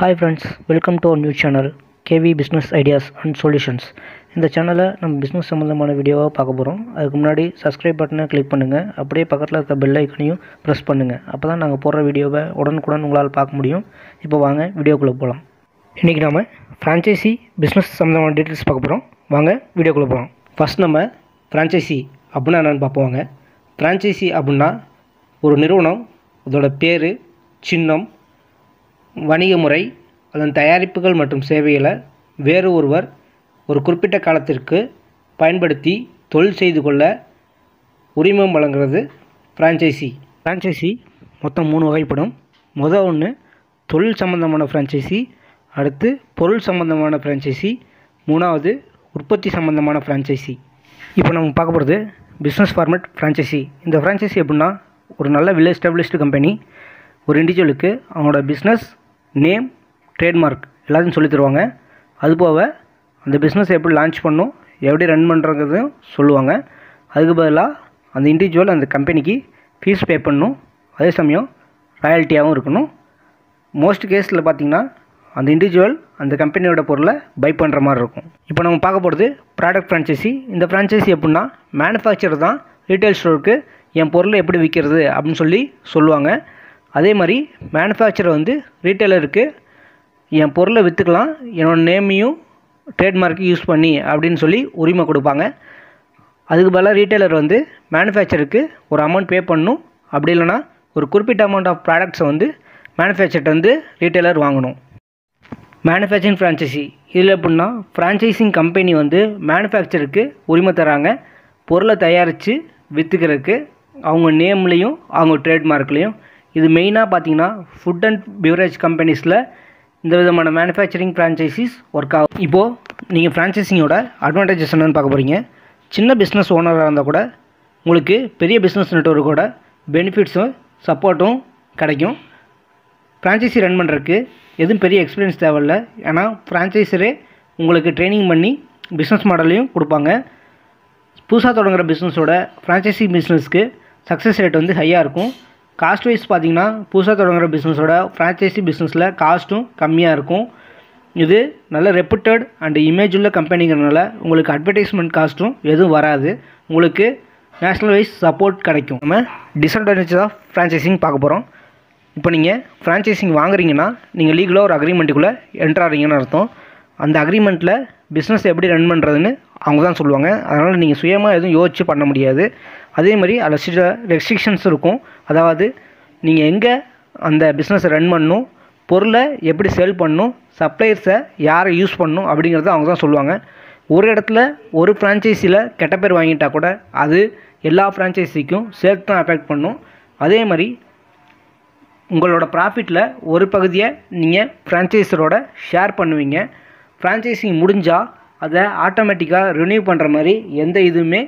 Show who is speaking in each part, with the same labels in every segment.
Speaker 1: hi friends welcome to our new channel KV business ideas and solutions இந்த சேனலை நம்ம business சம்மந்தமான வீடியோவாக பார்க்க போகிறோம் அதுக்கு முன்னாடி சப்ஸ்கிரைப் பட்டனை கிளிக் பண்ணுங்கள் அப்படியே பக்கத்தில் இருக்க பெல் ஐக்கனையும் ப்ரெஸ் பண்ணுங்கள் அப்போ தான் நாங்கள் போடுற வீடியோவை உடனுக்குடன் உங்களால் பார்க்க முடியும் இப்போ வாங்க வீடியோக்குள்ளே போகலாம் இன்றைக்கி நம்ம ஃப்ரான்ச்சைசி பிஸ்னஸ் சம்மந்தமான டீட்டெயில்ஸ் பார்க்க போகிறோம் வாங்க வீடியோக்குள்ளே போகலாம் ஃபஸ்ட் நம்ம ஃப்ரான்ச்சைசி அப்படின்னா என்னென்னு பார்ப்போங்க ஃப்ரான்ச்சைசி அப்படின்னா ஒரு நிறுவனம் அதோடய பேர் சின்னம் வணிக முறை அதன் தயாரிப்புகள் மற்றும் சேவைகளை வேறு ஒருவர் ஒரு குறிப்பிட்ட காலத்திற்கு பயன்படுத்தி தொழில் செய்து கொள்ள உரிமம் வழங்குறது ஃப்ரான்ச்சைசி ஃப்ரான்ச்சைசி மொத்தம் மூணு வகைப்படும் மொதல் ஒன்று தொழில் சம்பந்தமான ஃப்ரான்ச்சைசி அடுத்து பொருள் சம்மந்தமான ஃப்ரான்ச்சைசி மூணாவது உற்பத்தி சம்மந்தமான ஃப்ரான்ச்சைசி இப்போ நம்ம பார்க்க போகிறது பிஸ்னஸ் ஃபார்மேட் ஃப்ரான்ச்சைசி இந்த ஃப்ரான்ச்சைசி எப்படின்னா ஒரு நல்ல வில்லேஜ் எஸ்டாப்ளிஷ்டு கம்பெனி ஒரு இண்டிவிஜுவலுக்கு அவனோட பிஸ்னஸ் நேம் ட்ரேட்மார்க் எல்லாத்தையும் சொல்லி தருவாங்க அது போக அந்த பிஸ்னஸ் எப்படி லான்ச் பண்ணும் எப்படி ரன் பண்ணுறங்கிறதையும் சொல்லுவாங்க அதுக்கு பதிலாக அந்த இண்டிவிஜுவல் அந்த கம்பெனிக்கு ஃபீஸ் பே பண்ணணும் அதே சமயம் ராயல்ட்டியாகவும் இருக்கணும் மோஸ்ட் கேஸில் பார்த்திங்கன்னா அந்த இண்டிவிஜுவல் அந்த கம்பெனியோட பொருளை பை பண்ணுற மாதிரி இருக்கும் இப்போ நம்ம பார்க்க போகிறது ப்ராடக்ட் ஃப்ரான்ச்சைசி இந்த ஃப்ரான்ச்சைசி எப்படின்னா மேனுஃபேக்சர் தான் ரீட்டைல் ஸ்டோருக்கு என் பொருளை எப்படி விற்கிறது அப்படின்னு சொல்லி சொல்லுவாங்க அதே மாதிரி மேனுஃபேக்சர் வந்து ரீட்டைலருக்கு என் பொருளை விற்றுக்கலாம் என்னோடய நேமையும் ட்ரேட்மார்க்கையும் யூஸ் பண்ணி அப்படின்னு சொல்லி உரிமை கொடுப்பாங்க அதுக்கு பதிலாக ரீட்டைலர் வந்து மேனுஃபேக்சருக்கு ஒரு அமௌண்ட் பே பண்ணணும் அப்படி இல்லைனா ஒரு குறிப்பிட்ட அமௌண்ட் ஆஃப் ப்ராடக்ட்ஸை வந்து மேனுஃபேக்சர் வந்து ரீட்டைலர் வாங்கணும் மேனுஃபேக்சரிங் ஃப்ரான்ச்சைசி இதில் எப்படின்னா ஃப்ரான்ச்சைசிங் கம்பெனி வந்து மேனுஃபேக்சருக்கு உரிமை தராங்க பொருளை தயாரித்து விற்றுக்கிறதுக்கு அவங்க நேம்லேயும் அவங்க ட்ரேட்மார்க்லேயும் இது மெயினாக பார்த்தீங்கன்னா ஃபுட் அண்ட் பிவரேஜ் கம்பெனிஸில் இந்த விதமான மேனுஃபேக்சரிங் ஃப்ரான்ச்சைசிஸ் ஒர்க் ஆகும் இப்போது நீங்கள் ஃப்ரான்ச்சைசிங்கோட அட்வான்டேஜஸ் என்னென்னு பார்க்க போகிறீங்க சின்ன பிஸ்னஸ் ஓனராக இருந்தால் கூட உங்களுக்கு பெரிய பிஸ்னஸ் நெட்ஒர்க்கோட பெனிஃபிட்ஸும் சப்போர்ட்டும் கிடைக்கும் ஃப்ரான்ச்சைசி ரன் பண்ணுறதுக்கு எதுவும் பெரிய எக்ஸ்பீரியன்ஸ் தேவையில்ல ஏன்னா ஃப்ரான்ச்சைசரே உங்களுக்கு ட்ரைனிங் பண்ணி பிஸ்னஸ் மாடலையும் கொடுப்பாங்க புதுசாக தொடங்குகிற பிஸ்னஸோட ஃப்ரான்ச்சைசி பிஸ்னஸ்க்கு சக்ஸஸ் ரேட் வந்து ஹையாக இருக்கும் காஸ்ட் வைஸ் பார்த்திங்கன்னா புதுசாக தொடங்குகிற பிஸ்னஸோட ஃப்ரான்ச்சைசி பிஸ்னஸில் காஸ்ட்டும் கம்மியாக இருக்கும் இது நல்ல ரெப்புட்டட் அண்ட் இமேஜ் உள்ள கம்பெனிங்கிறனால உங்களுக்கு அட்வர்டைஸ்மெண்ட் காஸ்ட்டும் எதுவும் வராது உங்களுக்கு நேஷ்னல் வைஸ் சப்போர்ட் கிடைக்கும் நம்ம டிஸ்அட்வான்டேஜ் ஆஃப் ஃப்ரான்ச்சைசிங் பார்க்க போகிறோம் இப்போ நீங்கள் ஃப்ரான்ச்சைசிங் வாங்குறீங்கன்னா நீங்கள் லீகலாக ஒரு அக்ரிமெண்ட்டுக்குள்ளே என்ட்ராகிறீங்கன்னு அர்த்தம் அந்த அக்ரிமெண்ட்டில் பிஸ்னஸ் எப்படி ரன் பண்ணுறதுன்னு அவங்க தான் சொல்லுவாங்க அதனால் நீங்கள் சுயமாக எதுவும் யோசித்து பண்ண முடியாது அதே மாதிரி அதில் சில ரெஸ்ட்ரிக்ஷன்ஸ் இருக்கும் அதாவது நீங்கள் எங்கே அந்த பிஸ்னஸை ரன் பண்ணணும் பொருளை எப்படி சேல் பண்ணணும் சப்ளையர்ஸை யாரை யூஸ் பண்ணணும் அப்படிங்கிறத அவங்க தான் சொல்லுவாங்க ஒரு இடத்துல ஒரு ஃப்ரான்ச்சைஸியில் கெட்ட பேர் வாங்கிட்டால் கூட அது எல்லா ஃப்ரான்ச்சைஸிக்கும் சேர்த்து தான் அஃபெக்ட் பண்ணும் அதே மாதிரி உங்களோட ப்ராஃபிட்டில் ஒரு பகுதியை நீங்கள் ஃப்ரான்ச்சைஸரோட ஷேர் பண்ணுவீங்க ஃப்ரான்ச்சைஸிங் முடிஞ்சால் அதை ஆட்டோமேட்டிக்காக ரினியூ பண்ணுற மாதிரி எந்த இதுவுமே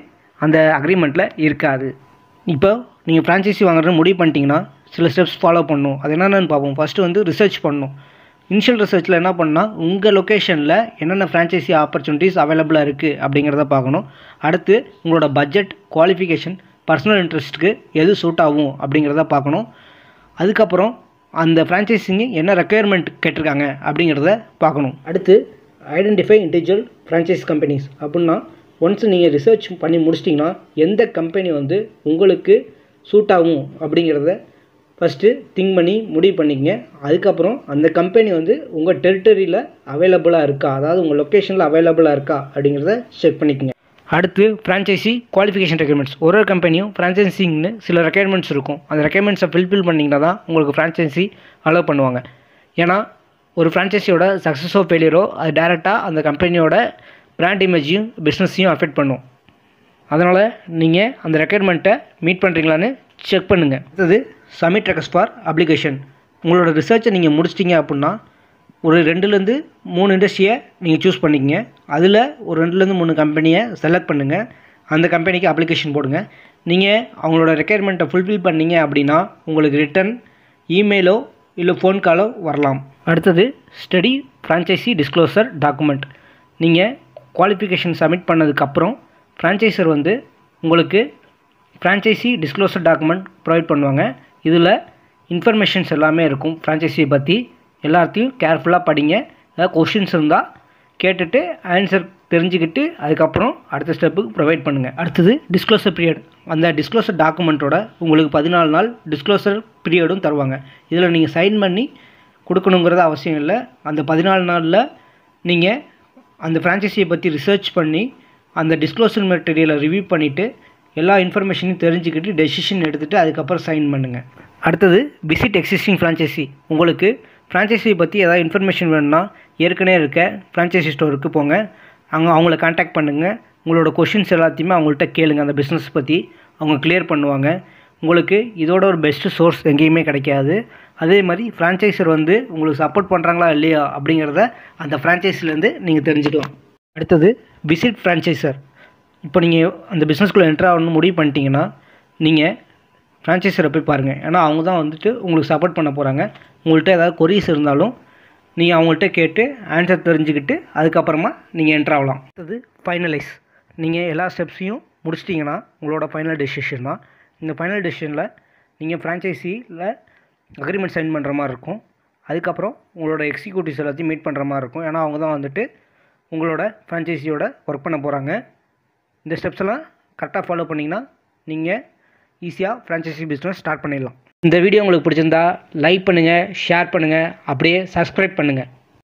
Speaker 1: அந்த அக்ரிமெண்ட்டில் இருக்காது இப்போ நீங்கள் ஃப்ரான்ச்சைசி வாங்குறதுன்னு முடிவு பண்ணிட்டீங்கன்னா சில ஸ்டெப்ஸ் ஃபாலோ பண்ணணும் அது என்னென்னு பார்ப்போம் ஃபஸ்ட்டு வந்து ரிசர்ச் பண்ணணும் இனிஷியல் ரிசர்ச்சில் என்ன பண்ணால் உங்கள் லொக்கேஷனில் என்னென்ன ஃப்ரான்ச்சைசி ஆப்பர்ச்சுனிட்டிஸ் அவைலபிளாக இருக்குது அப்படிங்கிறத பார்க்கணும் அடுத்து உங்களோட பட்ஜெட் குவாலிஃபிகேஷன் பர்சனல் இன்ட்ரெஸ்ட்டுக்கு எது சூட் ஆகும் அப்படிங்கிறத பார்க்கணும் அதுக்கப்புறம் அந்த ஃப்ரான்ச்சைஸிங்க என்ன ரெக்குயர்மெண்ட் கேட்டிருக்காங்க அப்படிங்கிறத பார்க்கணும் அடுத்து ஐடென்டிஃபை இண்டிவிஜுவல் ஃப்ரான்ச்சைஸ் கம்பெனிஸ் அப்படின்னா ஒன்ஸ் நீங்கள் ரிசர்ச் பண்ணி முடிச்சிட்டிங்கன்னா எந்த கம்பெனி வந்து உங்களுக்கு சூட் ஆகும் அப்படிங்கிறத ஃபஸ்ட்டு திங்க் பண்ணி முடிவு பண்ணிக்கங்க அதுக்கப்புறம் அந்த கம்பெனி வந்து உங்கள் டெரிட்டரியில் அவைலபிளாக இருக்கா அதாவது உங்கள் லொக்கேஷனில் அவைலபிளாக இருக்கா அப்படிங்கிறத செக் பண்ணிக்கோங்க அடுத்து ஃப்ரான்ச்சைசி குவாலிஃபிகேஷன் ரெக்யர்மெண்ட்ஸ் ஒரு ஒரு கம்பெனியும் ஃப்ரான்ச்சைசிங்னு சில ரெக்யர்மெண்ட்ஸ் இருக்கும் அந்த ரெக்யர்மெண்ட்ஸை ஃபில்ஃபில் பண்ணிங்கன்னா தான் உங்களுக்கு ஃப்ரான்ச்சைசி அலோவ் பண்ணுவாங்க ஏன்னா ஒரு ஃப்ரான்ச்சைஸியோட சக்ஸஸோ ஃபெயிலியரோ அது டேரெக்டாக அந்த கம்பெனியோட பிராண்ட் இமேஜையும் பிஸ்னஸையும் அஃபெக்ட் பண்ணும் அதனால் நீங்கள் அந்த ரெக்குயர்மெண்ட்டை மீட் பண்ணுறீங்களான்னு செக் பண்ணுங்கள் அடுத்தது சமிட் ரெக்கஸ் ஃபார் அப்ளிகேஷன் உங்களோட ரிசர்ச்சை நீங்கள் முடிச்சிட்டிங்க அப்படின்னா ஒரு ரெண்டுலேருந்து மூணு இண்டஸ்ட்ரியை நீங்கள் சூஸ் பண்ணிக்கங்க அதில் ஒரு ரெண்டுலேருந்து மூணு கம்பெனியை செலக்ட் பண்ணுங்கள் அந்த கம்பெனிக்கு அப்ளிகேஷன் போடுங்க நீங்கள் அவங்களோட ரெக்குயர்மெண்ட்டை ஃபுல்ஃபில் பண்ணிங்க அப்படின்னா உங்களுக்கு ரிட்டன் இமெயிலோ இல்லை ஃபோன் காலோ வரலாம் அடுத்தது ஸ்டடி ஃப்ரான்ச்சைசி டிஸ்க்ளோசர் டாக்குமெண்ட் நீங்கள் குவாலிஃபிகேஷன் சப்மிட் பண்ணதுக்கப்புறம் ஃப்ரான்ச்சைசர் வந்து உங்களுக்கு ஃப்ரான்ச்சைசி டிஸ்க்ளோசர் டாக்குமெண்ட் ப்ரொவைட் பண்ணுவாங்க இதில் இன்ஃபர்மேஷன்ஸ் எல்லாமே இருக்கும் ஃப்ரான்ச்சைசியை பற்றி எல்லாத்தையும் கேர்ஃபுல்லாக படிங்க ஏதாவது கொஷின்ஸ் இருந்தால் கேட்டுட்டு ஆன்சர் தெரிஞ்சுக்கிட்டு அதுக்கப்புறம் அடுத்த ஸ்டெப்புக்கு ப்ரொவைட் பண்ணுங்கள் அடுத்தது டிஸ்க்ளோசர் பீரியட் அந்த டிஸ்க்ளோசர் டாக்குமெண்ட்டோட உங்களுக்கு பதினாலு நாள் டிஸ்க்ளோசர் பீரியடும் தருவாங்க இதில் நீங்கள் சைன் பண்ணி கொடுக்கணுங்கிறது அவசியம் இல்லை அந்த பதினாலு நாளில் நீங்கள் அந்த ஃப்ரான்ச்சைஸியை பற்றி ரிசர்ச் பண்ணி அந்த டிஸ்க்ளோசர் மெட்டீரியலை ரிவ்யூ பண்ணிவிட்டு எல்லா இன்ஃபர்மேஷனையும் தெரிஞ்சுக்கிட்டு டெசிஷன் எடுத்துகிட்டு அதுக்கப்புறம் சைன் பண்ணுங்கள் அடுத்தது விசிட் எக்ஸிஸ்டிங் ஃப்ரான்ச்சைசி உங்களுக்கு ஃப்ரான்ச்சைஸியை பற்றி ஏதாவது இன்ஃபர்மேஷன் வேணும்னா ஏற்கனவே இருக்க ஃப்ரான்ச்சைசி ஸ்டோருக்கு போங்க அங்கே அவங்கள காண்டாக்ட் பண்ணுங்கள் உங்களோட கொஷின்ஸ் எல்லாத்தையுமே அவங்கள்ட்ட கேளுங்கள் அந்த பிஸ்னஸ் பற்றி அவங்க கிளியர் பண்ணுவாங்க உங்களுக்கு இதோட ஒரு பெஸ்ட்டு சோர்ஸ் எங்கேயுமே கிடைக்காது அதே மாதிரி ஃப்ரான்ச்சைசர் வந்து உங்களுக்கு சப்போர்ட் பண்ணுறாங்களா இல்லையா அப்படிங்கிறத அந்த ஃப்ரான்ச்சைஸிலேருந்து நீங்கள் தெரிஞ்சுக்கலாம் அடுத்தது விசிட் ஃப்ரான்ச்சைசர் இப்போ நீங்கள் அந்த பிஸ்னஸ்குள்ளே என்ட்ரு ஆகணும்னு முடிவு பண்ணிட்டீங்கன்னா நீங்கள் ஃப்ரான்ச்சைசரை போய் பாருங்கள் ஏன்னா அவங்க தான் வந்துட்டு உங்களுக்கு சப்போர்ட் பண்ண போகிறாங்க உங்கள்கிட்ட ஏதாவது கொரியஸ் இருந்தாலும் நீங்கள் அவங்கள்ட்ட கேட்டு ஆன்சர் தெரிஞ்சுக்கிட்டு அதுக்கப்புறமா நீங்கள் என்ட்ராகலாம் ஆகலாம் அடுத்தது ஃபைனலைஸ் நீங்கள் எல்லா ஸ்டெப்ஸையும் முடிச்சிட்டிங்கன்னா உங்களோட ஃபைனல் டெசிஷன் தான் இந்த ஃபைனல் டெசிஷனில் நீங்கள் ஃப்ரான்ச்சைஸியில் அக்ரிமெண்ட் சைன் பண்ணுற மாதிரி இருக்கும் அதுக்கப்புறம் உங்களோட எக்ஸிக்யூட்டிவ்ஸ் எல்லாத்தையும் மீட் பண்ணுற மாதிரி இருக்கும் ஏன்னா அவங்க தான் வந்துட்டு உங்களோட ஃப்ரான்ச்சைஸியோட ஒர்க் பண்ண போகிறாங்க இந்த ஸ்டெப்ஸ் எல்லாம் கரெக்டாக ஃபாலோ பண்ணிங்கன்னா நீங்கள் ஈஸியாக ஃப்ரான்ச்சைசி பிஸ்னஸ் ஸ்டார்ட் பண்ணிடலாம் இந்த வீடியோ உங்களுக்கு பிடிச்சிருந்தா லைக் பண்ணுங்கள் ஷேர் பண்ணுங்கள் அப்படியே சப்ஸ்கிரைப் பண்ணுங்கள்